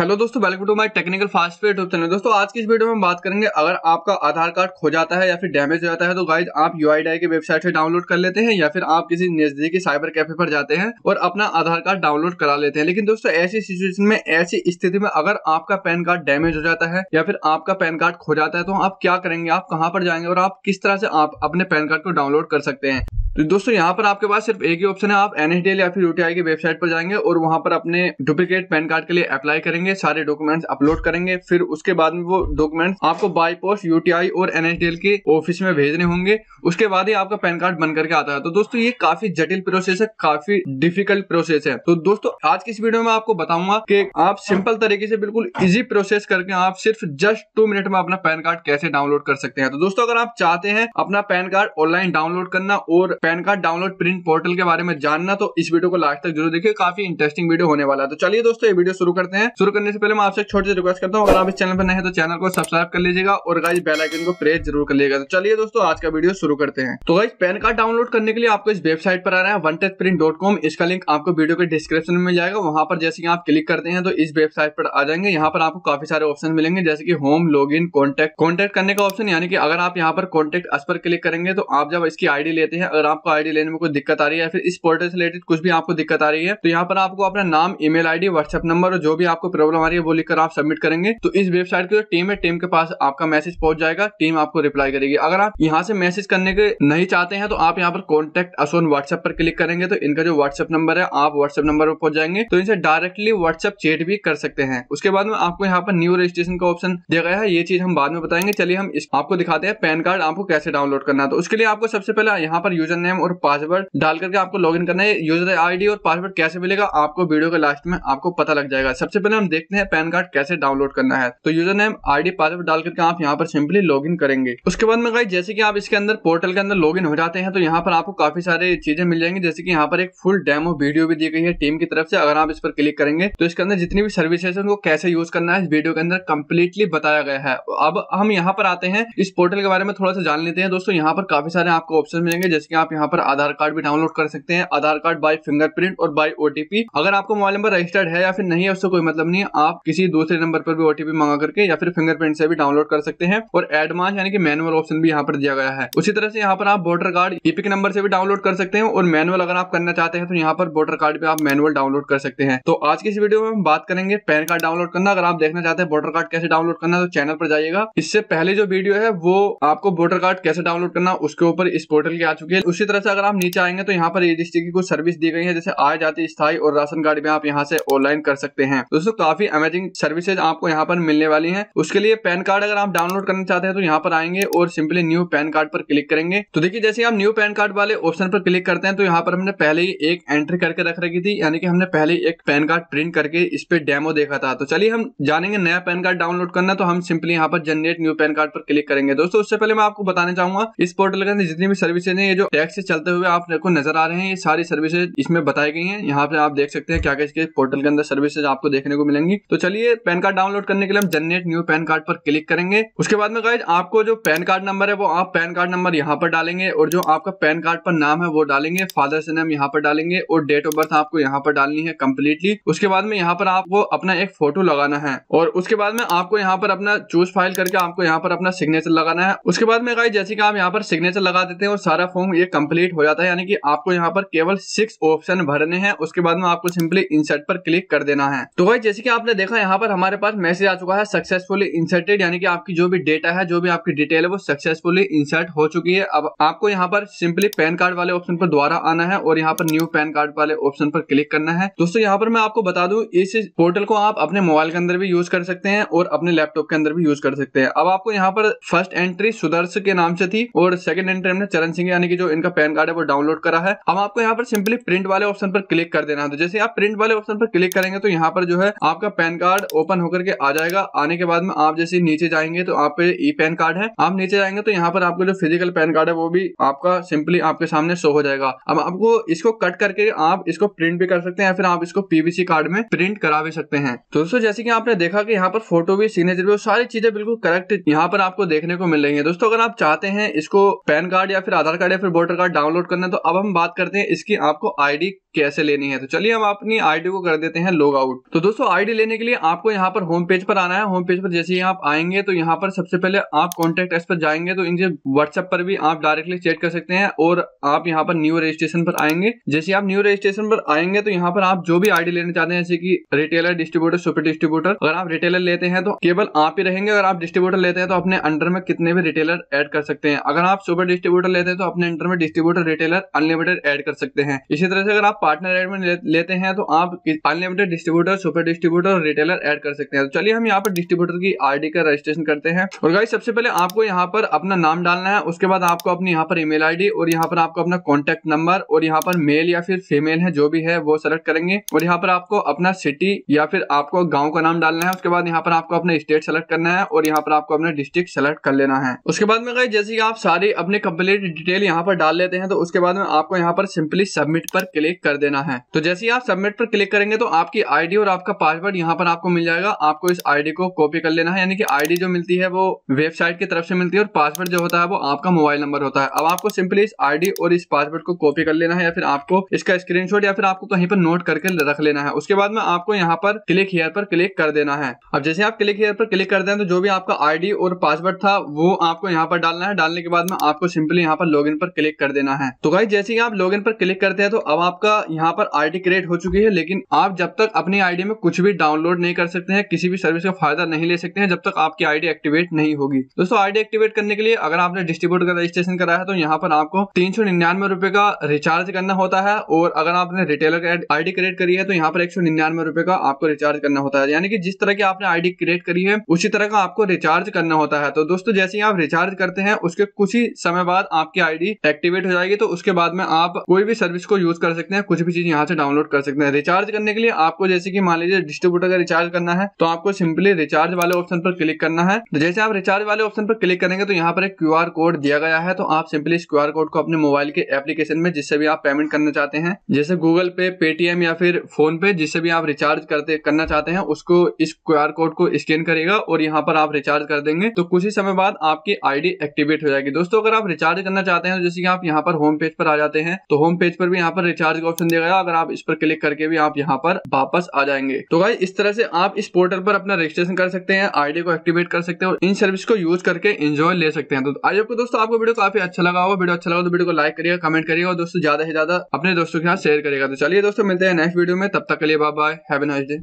hello दोस्तों welcome to my Technical Fast Way YouTube channel दोस्तों आज की इस वीडियो में हम बात करेंगे अगर आपका आधार कार्ड खो जाता है या फिर डैमेज हो जाता है तो गाइज आप यू आई की वेबसाइट से डाउनलोड कर लेते हैं या फिर आप किसी नजदीकी साइबर कैफे पर जाते हैं और अपना आधार कार्ड डाउनलोड करा लेते हैं लेकिन दोस्तों ऐसी सिचुएशन में ऐसी स्थिति में अगर आपका पैन कार्ड डैमेज हो जाता है या फिर आपका पैन कार्ड खो जाता है तो आप क्या करेंगे आप कहाँ पर जाएंगे और आप किस तरह से आप अपने पैन कार्ड को डाउनलोड कर सकते हैं तो दोस्तों यहाँ पर आपके पास सिर्फ एक ही ऑप्शन है आप एल या फिर यूटीआई की वेबसाइट पर जाएंगे और वहाँ पर अपने डुप्लीकेट पैन कार्ड के लिए अप्लाई करेंगे सारे डॉक्यूमेंट्स अपलोड करेंगे फिर उसके बाद में वो डॉक्यूमेंट्स आपको बाई पोस्ट यूटीआई और एनएचडीएल के ऑफिस में भेजने होंगे उसके बाद ही आपका पैन कार्ड बन करके आता है तो दोस्तों ये काफी जटिल प्रोसेस है काफी डिफिकल्ट प्रोसेस है तो दोस्तों आज की इस वीडियो में आपको बताऊंगा की आप सिंपल तरीके से बिल्कुल इजी प्रोसेस करके आप सिर्फ जस्ट टू मिनट में अपना पैन कार्ड कैसे डाउनलोड कर सकते हैं तो दोस्तों अगर आप चाहते हैं अपना पैन कार्ड ऑनलाइन डाउनलोड करना और PAN card download print portal के बारे में जानना तो इस वीडियो को लास्ट तक जरूर देखिए काफी इंटरेस्टिंग वीडियो होने वाला है तो चलिए दोस्तों ये वीडियो शुरू करते हैं शुरू करने से पहले मैं आपसे छोटी रिक्वेस्ट करता हूँ अगर आप इस चैनल पर नए तो चैनल को सब्सक्राइब कर लीजिएगा और गाइज बेलाइकन को प्रेस जरूर कर लीजिएगा तो चलिए दोस्तों आज का वीडियो शुरू करते हैं तो गाइज पैन कार्ड डाउनलोड करने के लिए आपको इस वेबसाइट पर आना है वन प्रिंट इसका लिंक आपको वीडियो के डिस्क्रिप्शन में मिल जाएगा वहां पर जैसे कि आप क्लिक करते हैं तो इस वेबसाइट पर आ जाएंगे यहाँ पर आपको काफी सारे ऑप्शन मिलेंगे जैसे कि home log in contact contact करने का ऑप्शन यानी कि अगर आप यहाँ पर कॉन्टेक्ट अस पर क्लिक करेंगे तो आप जब इसकी आईडी लेते हैं अगर आपको आईडी लेने में कोई दिक्कत आ रही है या फिर इस पोर्टल से रिलेटेड कुछ भी आपको दिक्कत आ रही है तो यहाँ पर आपको अपना नाम ईमेल आईडी व्हाट्सएप नंबर और जो भी आपको प्रॉब्लम आ रही है वो लिखकर आप सबमिट करेंगे तो इस वेबसाइट की जो टीम है टीम के पास आपका मैसेज पहुंच जाएगा टीम आपको रिप्लाई करेगी अगर आप यहाँ से मैसेज करने के नहीं चाहते हैं तो आप यहाँ पर कॉन्टेक्ट असोन व्हाट्सएप पर क्लिक करेंगे तो इनका जो व्हाट्सएप नंबर है आप व्हाट्सएप नंबर पर पहुंच जाएंगे तो इनसे डायरेक्टली व्हाट्सएप चेट भी कर सकते हैं उसके बाद में आपको यहाँ पर न्यू रजिस्ट्रेशन का ऑप्शन दिया गया है ये चीज हम बाद में बताएंगे चलिए हम आपको दिखाते हैं पैन कार्ड आपको कैसे डाउनलोड करना तो उसके लिए आपको सबसे पहले यहाँ पर यूजर नेम और पासवर्ड डाल करके आपको लॉग इन करना है यूजर डी और पासवर्ड कैसे मिलेगा आपको वीडियो के लास्ट में आपको पता लग जाएगा सबसे पहले हम देखते हैं पैन कार्ड कैसे डाउनलोड करना है तो यूजर नेम डी पासवर्ड डाल करके आप यहाँ पर सिंपली लॉग इन करेंगे उसके बाद में गाइस जैसे कि आप इसके अंदर पोर्टल के अंदर लॉग इन हो जाते हैं तो यहाँ पर आपको काफी सारे चीजें मिल जाएंगी जैसे कि यहाँ पर एक फुल डेमो वीडियो भी दी गई है टीम की तरफ से अगर आप इस पर क्लिक करेंगे तो इसके अंदर जितनी भी सर्विसेज है उनको कैसे यूज करना है इस वीडियो के अंदर कम्प्लीटली बताया गया है अब हम यहाँ पर आते हैं इस पोर्टल के बारे में थोड़ा सा जान लेते हैं दोस्तों यहाँ पर काफी सारे आपको ऑप्शन मिलेंगे जैसे कि आप आप यहाँ पर आधार कार्ड भी डाउनलोड कर सकते हैं आधार कार्ड बाय फिंगरप्रिंट और बाय ओटीपी अगर आपको मोबाइल नंबर रजिस्टर्ड है या फिर नहीं है उससे कोई मतलब नहीं आप किसी दूसरे नंबर पर भी ओटीपी मंगा करके या फिर फिंगरप्रिंट से भी डाउनलोड कर सकते हैं और एडवांस यानी कि मैनुअल ऑप्शन भी यहाँ पर दिया गया है उसी तरह से यहाँ पर आप वोटर कार्ड ईपिक नंबर से भी डाउनलोड कर सकते हैं और मैनुअल अगर आप करना चाहते हैं तो यहाँ पर वोटर कार्ड भी आप मैनुअल डाउनलोड कर सकते हैं तो आज की इस वीडियो में हम बात करेंगे पैन कार्ड डाउनलोड करना अगर आप देखना चाहते हैं वोटर कार्ड कैसे डाउनलोड करना तो चैनल पर जाइएगा इससे पहले जो वीडियो है वो आपको वोटर कार्ड कैसे डाउनलोड करना उसके ऊपर इस पोर्टल की आ चुकी है उस उसी तरह से अगर आप नीचे आएंगे तो यहाँ पर ई की कुछ सर्विस दी गई है जैसे आय जाति स्थायी और राशन कार्ड भी आप यहाँ से ऑनलाइन कर सकते हैं दोस्तों काफी अमेजिंग सर्विसेज आपको यहाँ पर मिलने वाली है उसके लिए पैन कार्ड अगर आप डाउनलोड करना चाहते हैं तो यहाँ पर आएंगे और सिंपली न्यू पैन कार्ड पर क्लिक करेंगे तो देखिए जैसे आप न्यू पैन कार्ड वाले ऑप्शन पर क्लिक करते हैं तो यहाँ पर हमने पहले ही एक एंट्री करके रख रखी थी यानी कि हमने पहले एक पैन कार्ड प्रिंट करके इस पे डेमो देखा था तो चलिए हम जानेंगे नया पैन कार्ड डाउनलोड करना तो हम सिंपली यहाँ पर जनरेट न्यू पैन कार्ड पर क्लिक करेंगे दोस्तों उससे पहले मैं आपको बताने चाहूंगा इस पोर्टल के अंदर जितनी भी सर्विसेज है ये जो टैक्स बैक से चलते हुए आपको नजर आ रहे हैं ये सारी सर्विसेज इसमें बताई गई हैं यहाँ पे आप देख सकते हैं क्या क्या इसके पोर्टल के अंदर सर्विसेज आपको देखने को मिलेंगी तो चलिए पैन कार्ड डाउनलोड करने के लिए हम जनरेट न्यू पैन कार्ड पर क्लिक करेंगे उसके बाद में गाइज आपको जो पैन कार्ड नंबर है वो आप पैन कार्ड नंबर यहाँ पर डालेंगे और जो आपका पैन कार्ड पर नाम है वो डालेंगे फादर से नाम यहाँ पर डालेंगे और डेट ऑफ बर्थ आपको यहाँ पर डालनी है कम्प्लीटली उसके बाद में यहाँ पर आपको अपना एक फोटो लगाना है और उसके बाद में आपको यहाँ पर अपना चूज फाइल करके आपको यहाँ पर अपना सिग्नेचर लगाना है उसके बाद में गाइज जैसे कि आप यहाँ पर सिग्नेचर लगा देते हैं और सारा फॉर्म ये कंप्लीट हो जाता है यानी कि आपको यहाँ पर केवल सिक्स ऑप्शन भरने हैं उसके बाद में आपको सिंपली इंसर्ट पर क्लिक कर देना है तो भाई जैसे कि आपने देखा यहाँ पर हमारे पास मैसेज आ चुका है सक्सेसफुली इंसर्टेड यानी कि आपकी जो भी डेटा है जो भी आपकी डिटेल है वो सक्सेसफुली इंसर्ट हो चुकी है अब आपको यहाँ पर सिंपली पैन कार्ड वाले ऑप्शन पर द्वारा आना है और यहाँ पर न्यू पैन कार्ड वाले ऑप्शन पर क्लिक करना है दोस्तों यहाँ पर मैं आपको बता दू इस पोर्टल को आप अपने मोबाइल के अंदर भी यूज कर सकते हैं और अपने लैपटॉप के अंदर भी यूज कर सकते हैं अब आपको यहाँ पर फर्स्ट एंट्री सुदर्श के नाम से थी और सेकंड एंट्री हमने चरण सिंह यानी कि जो इनका का पैन कार्ड है वो डाउनलोड करा है अब आपको यहाँ पर सिंपली प्रिंट वाले ऑप्शन पर क्लिक कर देना है तो जैसे आप प्रिंट वाले ऑप्शन पर क्लिक करेंगे तो यहाँ पर जो है आपका पैन कार्ड ओपन होकर के आ जाएगा आने के बाद में आप जैसे नीचे जाएंगे तो आप ई पैन कार्ड है आप नीचे जाएंगे तो यहाँ पर आपका जो फिजिकल पैन कार्ड है वो भी आपका सिंपली आपके सामने शो हो जाएगा अब आपको इसको कट करके आप इसको प्रिंट भी कर सकते हैं फिर आप इसको पीवीसी कार्ड में प्रिंट करा भी सकते हैं तो दोस्तों जैसे कि आपने देखा कि यहाँ पर फोटो भी सिग्नेचर भी सारी चीजें बिल्कुल करेक्ट यहाँ पर आपको देखने को मिल रही है दोस्तों अगर आप चाहते हैं इसको पैन कार्ड या फिर आधार कार्ड या फिर वोटर कार्ड डाउनलोड करना है तो अब हम बात करते हैं इसकी आपको आईडी कैसे लेनी है तो चलिए हम अपनी आईडी को कर देते हैं लॉग आउट तो दोस्तों आईडी लेने के लिए आपको यहाँ पर होम पेज पर आना है होम पेज पर जैसे ही आप आएंगे तो यहाँ पर सबसे पहले आप कॉन्टेक्ट एस पर जाएंगे तो इनसे व्हाट्सएप पर भी आप डायरेक्टली चेट कर सकते हैं और आप यहाँ पर न्यू रजिस्ट्रेशन पर आएंगे जैसे आप न्यू रजिस्ट्रेशन पर आएंगे तो यहाँ पर आप जो भी आईडी लेना चाहते हैं जैसे की रिटेलर डिस्ट्रीब्यूटर सुपर डिस्ट्रीब्यूटर अगर आप रिटेलर लेते हैं तो केवल आप ही रहेंगे अगर आप डिस्ट्रीब्यूटर लेते हैं तो अपने अंडर में कितने भी रिटेलर एड कर सकते हैं अगर आप सुपर डिस्ट्रीब्यूटर लेते हैं तो अपने अंडर में डिस्ट्रीब्यूटर रिटेलर अनलिमिटेड ऐड कर सकते हैं इसी तरह से अगर आप पार्टनर एड में लेते हैं तो आप अनलिमिटेड डिस्ट्रीब्यूटर सुपर डिस्ट्रीब्यूटर और रिटेलर ऐड कर सकते हैं तो चलिए हम यहाँ पर डिस्ट्रीब्यूटर की आरडी का रजिस्ट्रेशन करते हैं और गाइस सबसे पहले आपको यहाँ पर अपना नाम डालना है उसके बाद आपको अपनी यहाँ पर ईमेल आईडी और यहाँ पर आपको अपना कॉन्टेक्ट नंबर और यहाँ पर मेल या फिर फीमेल है जो भी है वो सेलेक्ट करेंगे और यहाँ पर आपको अपना सिटी या फिर आपको गाँव का नाम डालना है उसके बाद यहाँ पर आपको अपना स्टेट सेलेक्ट करना है और यहाँ पर आपको अपना डिस्ट्रिक्ट सेलेक्ट कर लेना है उसके बाद में गाइस जैसे कि आप सारी अपने कंप्लीट डिटेल यहाँ पर डाल डाल लेते हैं तो उसके बाद में आपको यहाँ पर सिंपली सबमिट पर क्लिक कर देना है तो जैसे ही आप सबमिट पर क्लिक करेंगे तो आपकी आईडी और आपका पासवर्ड यहाँ पर आपको मिल जाएगा आपको इस आईडी को कॉपी कर लेना है यानी कि आईडी जो मिलती है वो वेबसाइट की तरफ से मिलती है और पासवर्ड जो होता है वो आपका मोबाइल नंबर होता है अब आपको सिंपली इस आईडी और इस पासवर्ड को कॉपी कर लेना है या फिर आपको इसका स्क्रीन या फिर आपको कहीं पर नोट करके रख लेना है उसके बाद में आपको यहाँ पर क्लिक हेयर पर क्लिक कर देना है अब जैसे आप क्लिक हेयर पर क्लिक कर दे तो जो भी आपका आईडी और पासवर्ड था वो आपको यहाँ पर डालना है डालने के बाद में आपको सिंपली यहाँ पर लॉग पर क्लिक कर देना है तो गाइज जैसे ही आप लॉग पर क्लिक करते हैं तो अब आपका यहाँ पर आईडी क्रिएट हो चुकी है लेकिन आप जब तक अपनी आईडी में कुछ भी डाउनलोड नहीं कर सकते हैं किसी भी सर्विस का फायदा नहीं ले सकते हैं जब तक आपकी आईडी एक्टिवेट नहीं होगी दोस्तों आईडी एक्टिवेट करने के लिए अगर आपने डिस्ट्रीब्यूटर का रजिस्ट्रेशन कराया है तो यहाँ पर आपको तीन सौ निन्यानवे रुपए का रिचार्ज करना होता है और अगर आपने रिटेलर का आईडी क्रिएट करी है तो यहाँ पर एक सौ निन्यानवे रुपए का आपको रिचार्ज करना होता है यानी कि जिस तरह की आपने आईडी क्रिएट करी है उसी तरह का आपको रिचार्ज करना होता है तो दोस्तों जैसे ही आप रिचार्ज करते हैं उसके कुछ ही समय बाद आपकी आईडी एक्टिव एक्टिवेट हो जाएगी तो उसके बाद में आप कोई भी सर्विस को यूज कर सकते हैं कुछ भी चीज यहाँ से डाउनलोड कर सकते हैं रिचार्ज करने के लिए आपको जैसे कि मान लीजिए डिस्ट्रीब्यूटर का रिचार्ज करना है तो आपको सिंपली रिचार्ज वाले ऑप्शन पर क्लिक करना है तो जैसे आप रिचार्ज वाले ऑप्शन पर क्लिक करेंगे तो यहाँ पर एक क्यू कोड दिया गया है तो आप सिंपली इस क्यू कोड को अपने मोबाइल के एप्लीकेशन में जिससे भी आप पेमेंट करना चाहते हैं जैसे गूगल पे पेटीएम या फिर फोन पे जिससे भी आप रिचार्ज करते करना चाहते हैं उसको इस क्यूआर कोड को स्कैन करेगा और यहाँ पर आप रिचार्ज कर देंगे तो कुछ ही समय बाद आपकी आईडी एक्टिवेट हो जाएगी दोस्तों अगर आप रिचार्ज करना चाहते हैं तो जैसे कि आप आप यहाँ पर होम पेज पर आ जाते हैं तो होम पेज पर भी यहाँ पर रिचार्ज का ऑप्शन दिया गया अगर आप इस पर क्लिक करके भी आप यहाँ पर वापस आ जाएंगे तो भाई इस तरह से आप इस पोर्टल पर अपना रजिस्ट्रेशन कर सकते हैं आईडी को एक्टिवेट कर सकते हैं और इन सर्विस को यूज करके इंजॉय ले सकते हैं तो आज आपको दोस्तों आपको वीडियो काफी अच्छा लगा होगा वीडियो अच्छा लगा तो वीडियो को लाइक करिएगा कमेंट करिएगा दोस्तों ज्यादा से ज्यादा अपने दोस्तों के साथ शेयर करेगा तो चलिए दोस्तों मिलते हैं नेक्स्ट वीडियो में तब तक के लिए bye bye have nice day